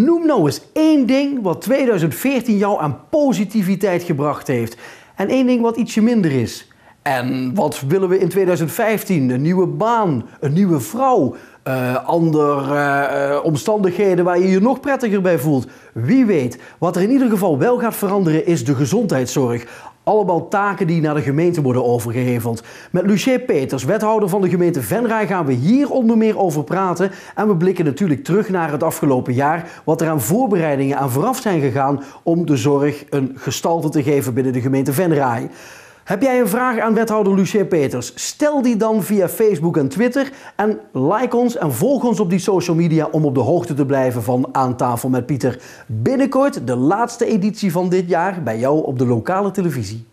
Noem nou eens één ding wat 2014 jou aan positiviteit gebracht heeft. En één ding wat ietsje minder is. En wat willen we in 2015? Een nieuwe baan, een nieuwe vrouw, eh, andere eh, omstandigheden waar je je nog prettiger bij voelt. Wie weet, wat er in ieder geval wel gaat veranderen is de gezondheidszorg. Allemaal taken die naar de gemeente worden overgeheveld. Met Lucie Peters, wethouder van de gemeente Venray, gaan we hier onder meer over praten. En we blikken natuurlijk terug naar het afgelopen jaar, wat er aan voorbereidingen aan vooraf zijn gegaan om de zorg een gestalte te geven binnen de gemeente Venray. Heb jij een vraag aan wethouder Lucien Peters? Stel die dan via Facebook en Twitter en like ons en volg ons op die social media om op de hoogte te blijven van Aan tafel met Pieter. Binnenkort de laatste editie van dit jaar bij jou op de lokale televisie.